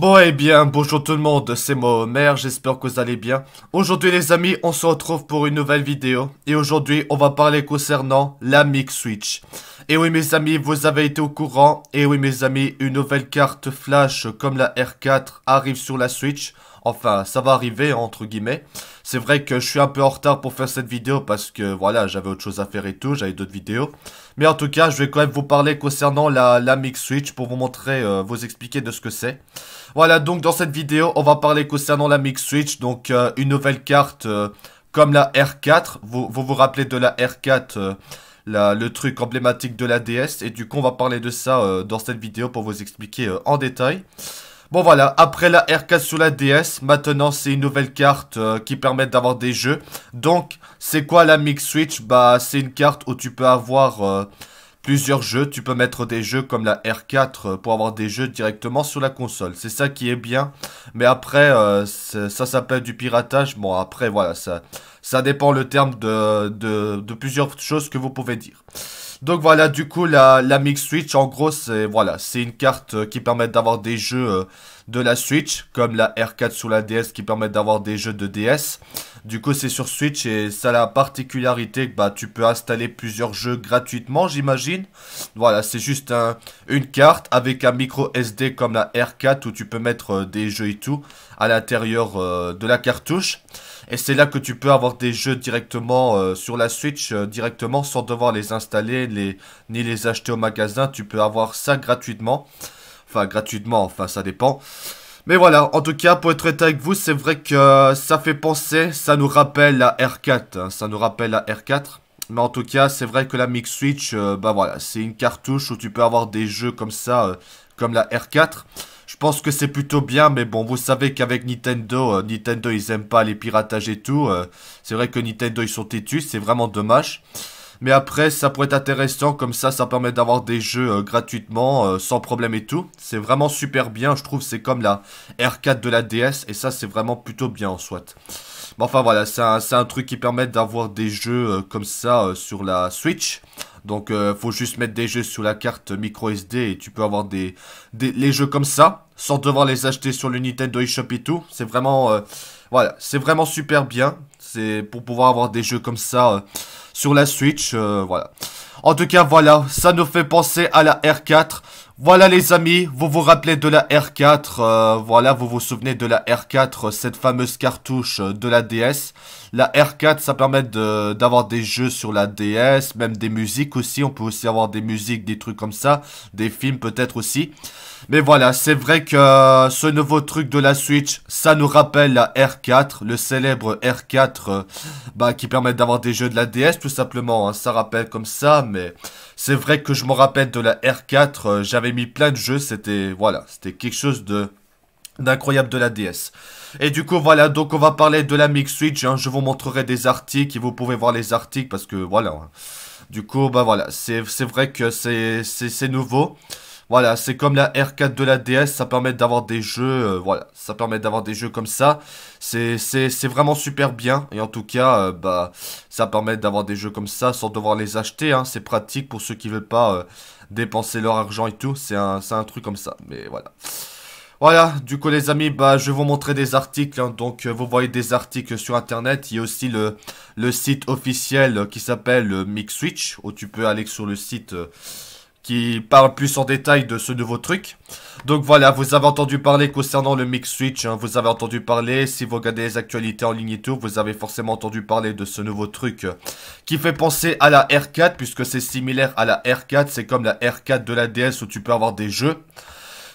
Bon et eh bien, bonjour tout le monde, c'est moi Homer, j'espère que vous allez bien. Aujourd'hui les amis, on se retrouve pour une nouvelle vidéo. Et aujourd'hui, on va parler concernant la Mix Switch. Et oui mes amis, vous avez été au courant. Et oui mes amis, une nouvelle carte flash comme la R4 arrive sur la Switch. Enfin, ça va arriver entre guillemets. C'est vrai que je suis un peu en retard pour faire cette vidéo parce que voilà, j'avais autre chose à faire et tout, j'avais d'autres vidéos. Mais en tout cas, je vais quand même vous parler concernant la, la Mix Switch pour vous montrer, euh, vous expliquer de ce que c'est. Voilà, donc dans cette vidéo, on va parler concernant la Mix Switch, donc euh, une nouvelle carte euh, comme la R4. Vous, vous, rappelez de la R4 le truc emblématique de la DS et du coup on va parler de ça dans cette vidéo pour vous expliquer en détail. Bon voilà, après la R4 sur la DS, maintenant c'est une nouvelle carte euh, qui permet d'avoir des jeux. Donc, c'est quoi la Mix Switch Bah, c'est une carte où tu peux avoir euh, plusieurs jeux. Tu peux mettre des jeux comme la R4 euh, pour avoir des jeux directement sur la console. C'est ça qui est bien. Mais après, ça s'appelle du piratage. Bon, après, voilà, ça, ça dépend le terme de, de, de plusieurs choses que vous pouvez dire. Donc voilà, du coup, la, la Mix Switch, en gros, c'est voilà, c'est une carte euh, qui permet d'avoir des jeux euh, de la Switch, comme la R4 sur la DS qui permet d'avoir des jeux de DS. Du coup, c'est sur Switch et ça a la particularité que bah, tu peux installer plusieurs jeux gratuitement, j'imagine. Voilà, c'est juste un, une carte avec un micro SD comme la R4 où tu peux mettre euh, des jeux et tout à l'intérieur de la cartouche. Et c'est là que tu peux avoir des jeux directement euh, sur la Switch, euh, directement sans devoir les installer ni les acheter au magasin. Tu peux avoir ça gratuitement. Enfin, gratuitement, enfin, ça dépend. Mais voilà, en tout cas, pour être honnête avec vous, c'est vrai que euh, ça fait penser, ça nous rappelle la R4. Hein. ça nous rappelle la R4. Mais en tout cas, c'est vrai que la Mix Switch, bah voilà, c'est une cartouche où tu peux avoir des jeux comme ça, comme la R4. Je pense que c'est plutôt bien, mais bon, vous savez qu'avec Nintendo, euh, Nintendo, ils aiment pas les piratages et tout. Euh, c'est vrai que Nintendo, ils sont têtus, c'est vraiment dommage. Mais après, ça pourrait être intéressant, comme ça, ça permet d'avoir des jeux euh, gratuitement, sans problème et tout. C'est vraiment super bien, je trouve, c'est comme la R4 de la DS, et ça, c'est vraiment plutôt bien en soit enfin voilà, c'est un, truc qui permet d'avoir des jeux euh, comme ça euh, sur la Switch. Donc il euh, faut juste mettre des jeux sur la carte micro SD et tu peux avoir des, des les jeux comme ça sans devoir les acheter sur le Nintendo Shop et tout. C'est vraiment voilà, c'est vraiment super bien. C'est pour pouvoir avoir des jeux comme ça sur la Switch voilà. En tout cas, voilà, ça nous fait penser à la R4. Voilà les amis, vous vous rappelez de la R4, euh, voilà, vous vous souvenez de la R4, cette fameuse cartouche euh, de la DS. La R4, ça permet d'avoir des jeux sur la DS, même des musiques aussi, on peut aussi avoir des musiques, des trucs comme ça, des films peut-être aussi. Mais voilà, c'est vrai que euh, ce nouveau truc de la Switch, ça nous rappelle la R4, le célèbre R4 euh, bah, qui permet d'avoir des jeux de la DS tout simplement. Hein. Ça rappelle comme ça, mais c'est vrai que je me rappelle de la R4. Euh, j'avais mis plein de jeux, c'était voilà, c'était quelque chose de d'incroyable de la DS. Et du coup, voilà, donc on va parler de la Mix Switch. Hein. Je vous montrerai des articles et vous pouvez voir les articles parce que voilà. Hein. Du coup, bah voilà, c'est vrai que c'est nouveau. Voilà, c'est comme la R4 de la DS, ça permet d'avoir des jeux, euh, voilà, ça permet d'avoir des jeux comme ça. C'est vraiment super bien, et en tout cas, euh, bah, ça permet d'avoir des jeux comme ça sans devoir les acheter, hein. c'est pratique pour ceux qui veulent pas euh, dépenser leur argent et tout, c'est un, truc comme ça, mais voilà. Voilà, du coup les amis, bah, je vais vous montrer des articles, hein. donc vous voyez des articles sur internet, il y a aussi le, le site officiel qui s'appelle Mix Switch où tu peux aller sur le site qui parle plus en détail de ce nouveau truc. Donc voilà, vous avez entendu parler concernant le Mix Switch, hein. vous avez entendu parler, si vous regardez les actualités en ligne et tout, vous avez forcément entendu parler de ce nouveau truc euh, qui fait penser à la R4, puisque c'est similaire à la R4, c'est comme la R4 de la DS où tu peux avoir des jeux.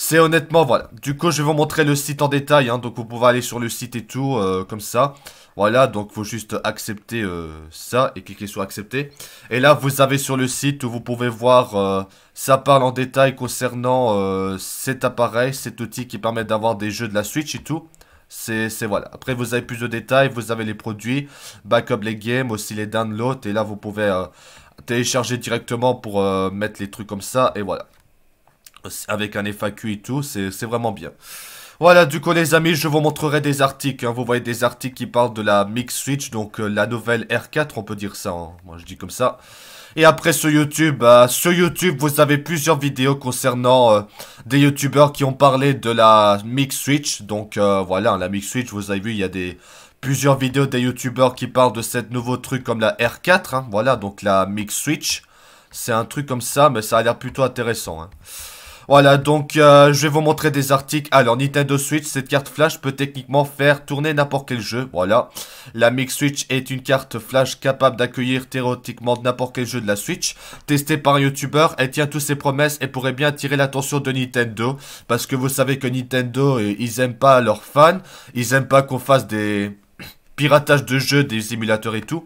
C'est honnêtement, voilà. Du coup, je vais vous montrer le site en détail. Hein. donc, vous pouvez aller sur le site et tout, euh, comme ça. Voilà, donc faut juste accepter euh, ça et cliquer sur accepter. Et là, vous avez sur le site où vous pouvez voir, euh, ça parle en détail concernant cet appareil, cet outil qui permet d'avoir des jeux de la Switch et tout. C'est voilà. Après, vous avez plus de détails, vous avez les produits, backup les games, aussi les downloads. Et là, vous pouvez télécharger directement pour mettre les trucs comme ça. Et voilà avec un FAQ et tout, c'est vraiment bien. Voilà, du coup les amis, je vous montrerai des articles. Hein. Vous voyez des articles qui parlent de la Mix Switch, donc euh, la nouvelle R4, on peut dire ça. Hein. Moi je dis comme ça. Et après sur YouTube, euh, sur YouTube vous avez plusieurs vidéos concernant euh, des youtubeurs qui ont parlé de la Mix Switch. Donc voilà, la Mix Switch, vous avez vu, il y a des plusieurs vidéos des youtubeurs qui parlent de cette nouveau truc comme la R4. Hein. Voilà, donc la Mix Switch. C'est un truc comme ça, mais ça a l'air plutôt intéressant. Voilà, donc euh, je vais vous montrer des articles. Alors, Nintendo Switch, cette carte flash peut techniquement faire tourner n'importe quel jeu. Voilà. La Mix Switch est une carte flash capable d'accueillir théoriquement n'importe quel jeu de la Switch. Testée par un YouTuber, elle tient toutes ses promesses et pourrait bien attirer l'attention de Nintendo. Parce que vous savez que Nintendo, euh, ils aiment pas leurs fans. Ils aiment pas qu'on fasse des piratages de jeux, des émulateurs et tout.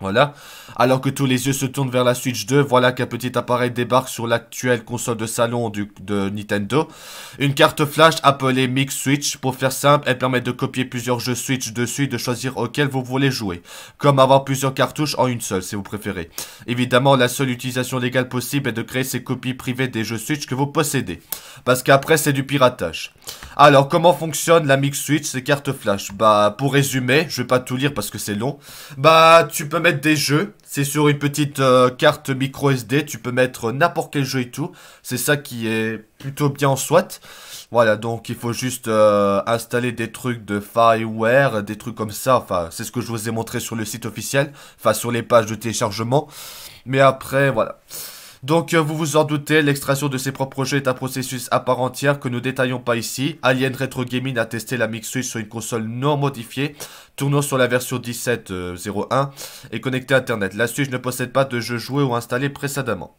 Voilà. Alors que tous les yeux se tournent vers la Switch 2, voilà qu'un petit appareil débarque sur l'actuelle console de salon du, de Nintendo. Une carte flash appelée Mix Switch. Pour faire simple, elle permet de copier plusieurs jeux Switch dessus et de choisir auquel vous voulez jouer. Comme avoir plusieurs cartouches en une seule, si vous préférez. Évidemment, la seule utilisation légale possible est de créer ces copies privées des jeux Switch que vous possédez. Parce qu'après, c'est du piratage. Alors, comment fonctionne la Mix Switch, ces cartes flash Bah, pour résumer, je vais pas tout lire parce que c'est long. Bah, tu peux mettre des jeux. C'est sur une petite euh, carte micro SD. Tu peux mettre n'importe quel jeu et tout. C'est ça qui est plutôt bien en soit. Voilà, donc il faut juste euh, installer des trucs de Fireware, des trucs comme ça. Enfin, c'est ce que je vous ai montré sur le site officiel. Enfin, sur les pages de téléchargement. Mais après, voilà. Donc euh, vous vous en doutez, l'extraction de ses propres jeux est un processus à part entière que nous détaillons pas ici. Alien Retro Gaming a testé la Switch sur une console non modifiée, tournant sur la version 17.01 euh, et connectée à internet. La Switch ne possède pas de jeux joués ou installés précédemment.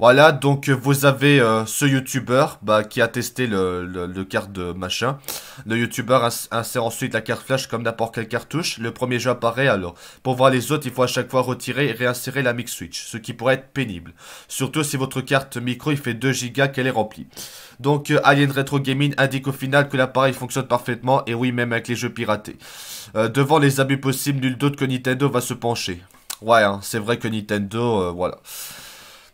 Voilà, donc euh, vous avez euh, ce youtubeur bah, qui a testé le, le, carte de machin. Le youtubeur insère ensuite la carte flash comme n'importe quelle cartouche. Le premier jeu apparaît alors. Pour voir les autres, il faut à chaque fois retirer et réinsérer la mix switch, ce qui pourrait être pénible. Surtout si votre carte micro il fait 2 Go qu'elle est remplie. Donc euh, Alien Retro Gaming indique au final que l'appareil fonctionne parfaitement et oui même avec les jeux piratés. devant les abus possibles, nul doute que Nintendo va se pencher. Ouais, hein, c'est vrai que Nintendo, voilà.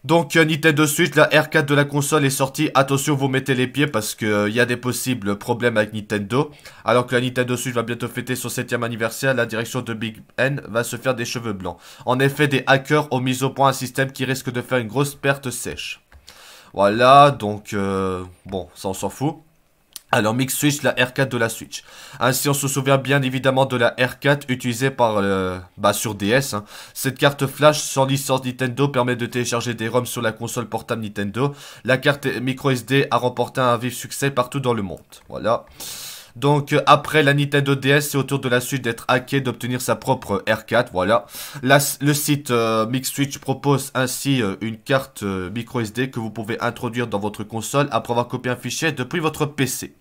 Donc euh, Nintendo Switch, la R4 de la console est sortie. Attention, vous mettez les pieds parce qu'il euh, y a des possibles problèmes avec Nintendo. Alors que la Nintendo Switch va bientôt fêter son 7ème anniversaire, la direction de Big N va se faire des cheveux blancs. En effet, des hackers ont mis au point un système qui risque de faire une grosse perte sèche. Voilà, donc euh, bon, ça on s'en fout. Alors Mix Switch, la R4 de la Switch. Ainsi on se souvient bien évidemment de la R4 utilisée par euh, bah, sur DS. Hein. Cette carte flash sans licence Nintendo permet de télécharger des ROM sur la console portable Nintendo. La carte micro SD a remporté un vif succès partout dans le monde. Voilà. Donc euh, après la Nintendo DS, c'est au tour de la suite d'être hacké, d'obtenir sa propre R4, voilà. le site euh, MixSwitch propose ainsi euh, une carte euh, micro SD que vous pouvez introduire dans votre console après avoir copié un fichier depuis votre PC.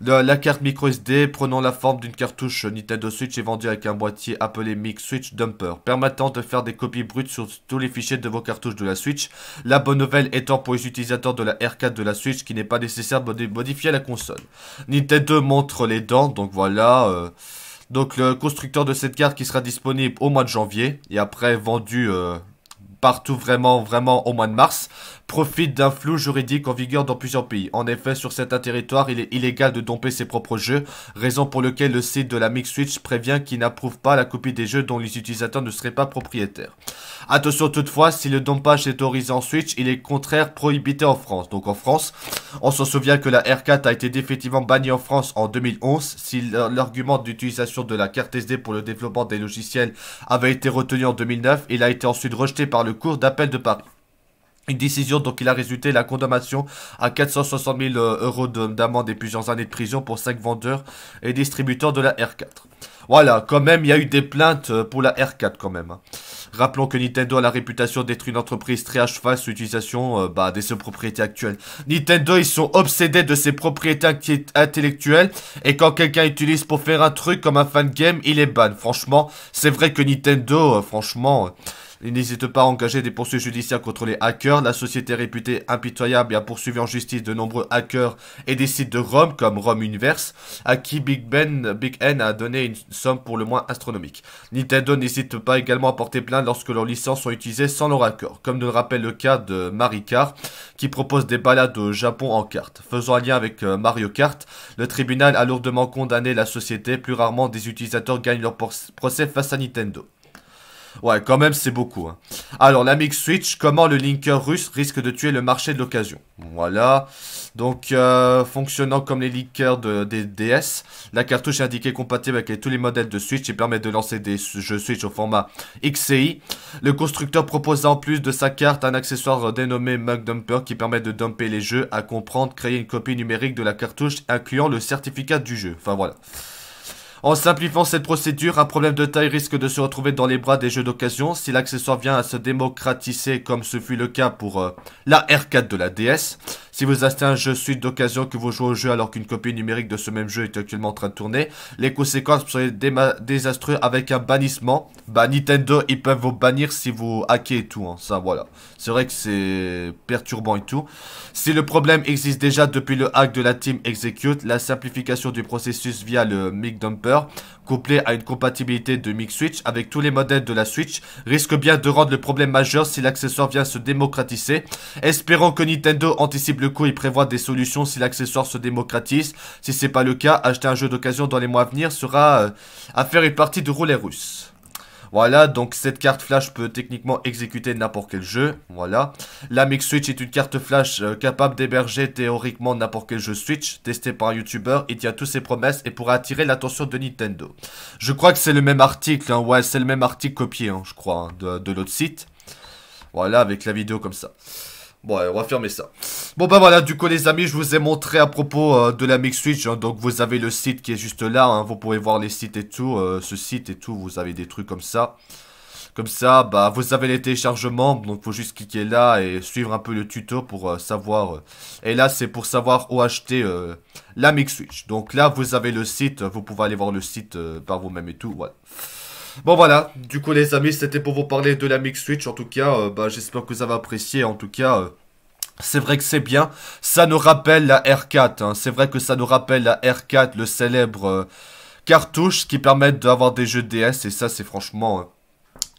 La, carte micro SD prenant la forme d'une cartouche Nintendo Switch est vendue avec un boîtier appelé Mix Switch Dumper, permettant de faire des copies brutes sur tous les fichiers de vos cartouches de la Switch. La bonne nouvelle étant pour les utilisateurs de la R4 de la Switch qu'il n'est pas nécessaire de modifier la console. Nintendo montre les dents, donc voilà. Euh. Donc le constructeur de cette carte qui sera disponible au mois de janvier et après vendu euh, partout vraiment, vraiment au mois de mars, profite d'un flou juridique en vigueur dans plusieurs pays. En effet, sur certains territoires, il est illégal de domper ses propres jeux, raison pour laquelle le site de la Mix Switch prévient qu'il n'approuve pas la copie des jeux dont les utilisateurs ne seraient pas propriétaires. Attention toutefois, si le dompage est autorisé en Switch, il est contraire prohibité en France. Donc en France, on s'en souvient que la R4 a été définitivement bannie en France en 2011. Si l'argument d'utilisation de la carte SD pour le développement des logiciels avait été retenu en 2009, il a été ensuite rejeté par le cours d'appel de Paris. Une décision dont il a résulté la condamnation à 460 000 euh, euros d'amende et plusieurs années de prison pour 5 vendeurs et distributeurs de la R4. Voilà, quand même, il y a eu des plaintes euh, pour la R4 quand même. Hein. Rappelons que Nintendo a la réputation d'être une entreprise très à cheval sur l'utilisation euh, bah, des propriétés actuelles. Nintendo, ils sont obsédés de ses propriétés intellectuelles et quand quelqu'un utilise pour faire un truc comme un fan game, il est ban. Franchement, c'est vrai que Nintendo, franchement n'hésite pas à engager des poursuites judiciaires contre les hackers. La société réputée impitoyable et a poursuivi en justice de nombreux hackers et des sites de ROM comme ROM Universe, à qui Big Ben, Big N a donné une somme pour le moins astronomique. Nintendo n'hésite pas également à porter plainte lorsque leurs licences sont utilisées sans leur accord, comme nous le rappelle le cas de Marie Kart, qui propose des balades au Japon en cartes. Faisant un lien avec euh, Mario Kart, le tribunal a lourdement condamné la société. Plus rarement, des utilisateurs gagnent leur procès face à Nintendo. Ouais, quand même, c'est beaucoup. Hein. Alors, la Mix Switch, comment le linker russe risque de tuer le marché de l'occasion Voilà. Donc, euh, fonctionnant comme les linkers de, des DS, la cartouche est indiquée compatible avec tous les modèles de Switch et permet de lancer des jeux Switch au format XCI. Le constructeur propose en plus de sa carte un accessoire dénommé Mug Dumper qui permet de dumper les jeux à comprendre, créer une copie numérique de la cartouche incluant le certificat du jeu. Enfin, voilà. En simplifiant cette procédure, un problème de taille risque de se retrouver dans les bras des jeux d'occasion si l'accessoire vient à se démocratiser comme ce fut le cas pour euh, la R4 de la DS. Si vous achetez un jeu suite d'occasion que vous jouez au jeu alors qu'une copie numérique de ce même jeu est actuellement en train de tourner, les conséquences seraient désastreuses avec un bannissement. Bah Nintendo, ils peuvent vous bannir si vous hackez et tout, hein. ça voilà. C'est vrai que c'est perturbant et tout. Si le problème existe déjà depuis le hack de la team Execute, la simplification du processus via le Mic Dumper, couplé à une compatibilité de MIG Switch avec tous les modèles de la Switch, risque bien de rendre le problème majeur si l'accessoire vient se démocratiser. Espérons que Nintendo anticipe le il prévoit des solutions si l'accessoire se démocratise. Si c'est pas le cas, acheter un jeu d'occasion dans les mois à venir sera euh, à faire une partie de roulette russe. Voilà, donc cette carte flash peut techniquement exécuter n'importe quel jeu. Voilà. La Mix Switch est une carte flash euh, capable d'héberger théoriquement n'importe quel jeu Switch. Testé par un YouTuber, il tient toutes ses promesses et pourrait attirer l'attention de Nintendo. Je crois que c'est le même article. Hein. Ouais, c'est le même article copié, hein, je crois, hein, de l'autre site. Voilà, avec la vidéo comme ça. Bon, on va fermer ça. Bon, bah voilà, du coup, les amis, je vous ai montré à propos euh, de la Mix Switch. Hein. donc, vous avez le site qui est juste là. Hein. vous pouvez voir les sites et tout. Euh, ce site et tout, vous avez des trucs comme ça. Comme ça, bah, vous avez les téléchargements. Donc, faut juste cliquer là et suivre un peu le tuto pour euh, savoir. et là, c'est pour savoir où acheter la Mix Switch. Donc, là, vous avez le site. Vous pouvez aller voir le site par vous-même et tout. Voilà. Bon voilà, du coup les amis, c'était pour vous parler de la Mix Switch. En tout cas, euh, bah, j'espère que vous avez apprécié, En tout cas, euh, c'est vrai que c'est bien. Ça nous rappelle la R4. Hein. C'est vrai que ça nous rappelle la R4, le célèbre euh, cartouche qui permet d'avoir des jeux DS. Et ça, c'est franchement...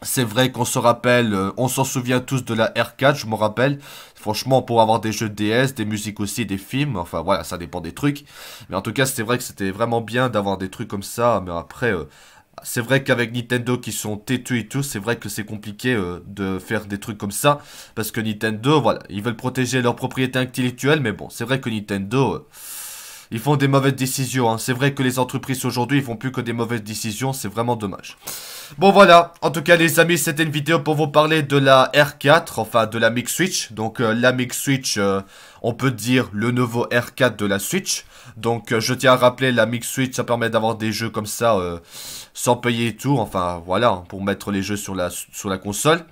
C'est vrai qu'on se rappelle, on s'en souvient tous de la R4, je me rappelle. Franchement, pour avoir des jeux DS, des musiques aussi, des films, enfin voilà, ça dépend des trucs. Mais en tout cas, c'est vrai que c'était vraiment bien d'avoir des trucs comme ça. Mais après, c'est vrai qu'avec Nintendo qui sont têtus et tout, c'est vrai que c'est compliqué euh, de faire des trucs comme ça. Parce que Nintendo, voilà, ils veulent protéger leur propriété intellectuelle, mais bon, c'est vrai que Nintendo, euh, ils font des mauvaises décisions. Hein. C'est vrai que les entreprises aujourd'hui, ils font plus que des mauvaises décisions, c'est vraiment dommage. Bon voilà, en tout cas les amis, c'était une vidéo pour vous parler de la R4, enfin de la Mix Switch. Donc euh, la Mix Switch on peut dire le nouveau R4 de la Switch. Donc euh, je tiens à rappeler la Mix Switch, ça permet d'avoir des jeux comme ça euh, sans payer et tout. Enfin voilà, hein, pour mettre les jeux sur la, sur la console.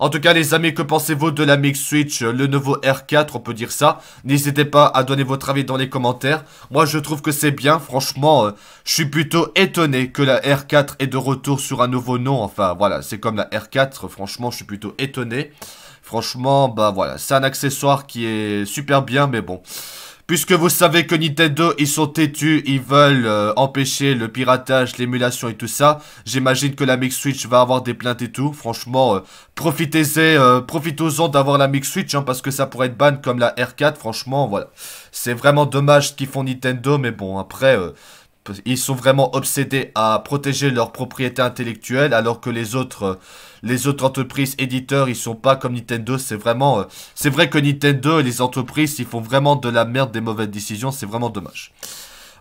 En tout cas les amis, que pensez-vous de la Mix Switch, euh, le nouveau R4, on peut dire ça. N'hésitez pas à donner votre avis dans les commentaires. Moi je trouve que c'est bien, franchement, je suis plutôt étonné que la R4 est de retour sur un nouveau nom. Enfin voilà, c'est comme la R4, franchement je suis plutôt étonné. Franchement, bah voilà, c'est un accessoire qui est super bien, mais bon. Puisque vous savez que Nintendo, ils sont têtus, ils veulent euh, empêcher le piratage, l'émulation et tout ça. J'imagine que la Mix Switch va avoir des plaintes et tout. Franchement, euh, profitez-en euh, en d'avoir la Mix Switch, hein, parce que ça pourrait être ban comme la R4. Franchement, voilà. C'est vraiment dommage ce qu'ils font Nintendo, mais bon, après... Euh, ils sont vraiment obsédés à protéger leur propriété intellectuelle alors que les autres euh, les autres entreprises éditeurs ils sont pas comme Nintendo c'est vraiment euh, c'est vrai que Nintendo et les entreprises ils font vraiment de la merde des mauvaises décisions c'est vraiment dommage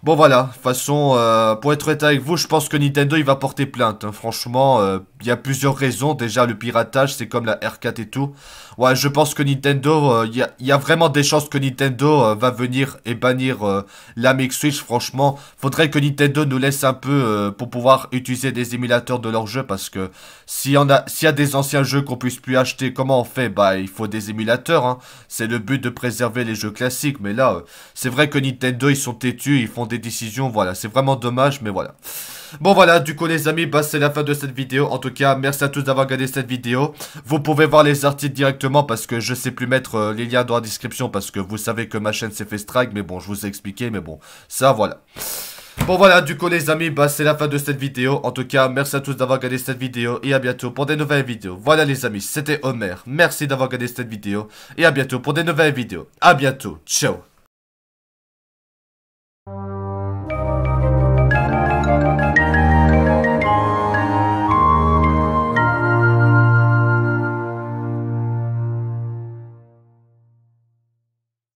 Bon voilà, de toute façon, euh, pour être honnête avec vous, je pense que Nintendo il va porter plainte. Hein. Franchement, euh, il y a plusieurs raisons. Déjà le piratage, c'est comme la R4 et tout. Ouais, je pense que Nintendo, euh, il y, a vraiment des chances que Nintendo va venir et bannir la Mix Switch. Franchement, faudrait que Nintendo nous laisse un peu pour pouvoir utiliser des émulateurs de leurs jeux. Parce que s'il y, a, s'il y a des anciens jeux qu'on puisse plus acheter, comment on fait Bah il faut des émulateurs. Hein. C'est le but de préserver les jeux classiques. Mais là, c'est vrai que Nintendo ils sont têtus, ils font décisions. Voilà, c'est vraiment dommage, mais voilà. Bon voilà, du coup les amis, bah, c'est la fin de cette vidéo. En tout cas, merci à tous d'avoir regardé cette vidéo. Vous pouvez voir les articles directement parce que je sais plus mettre euh, les liens dans la description parce que vous savez que ma chaîne s'est fait strike. Mais bon, je vous ai expliqué, mais bon, ça voilà. Bon voilà, du coup les amis, bah, c'est la fin de cette vidéo. En tout cas, merci à tous d'avoir regardé cette vidéo et à bientôt pour des nouvelles vidéos. Voilà les amis, c'était Homer. Merci d'avoir regardé cette vidéo et à bientôt pour des nouvelles vidéos. À bientôt, ciao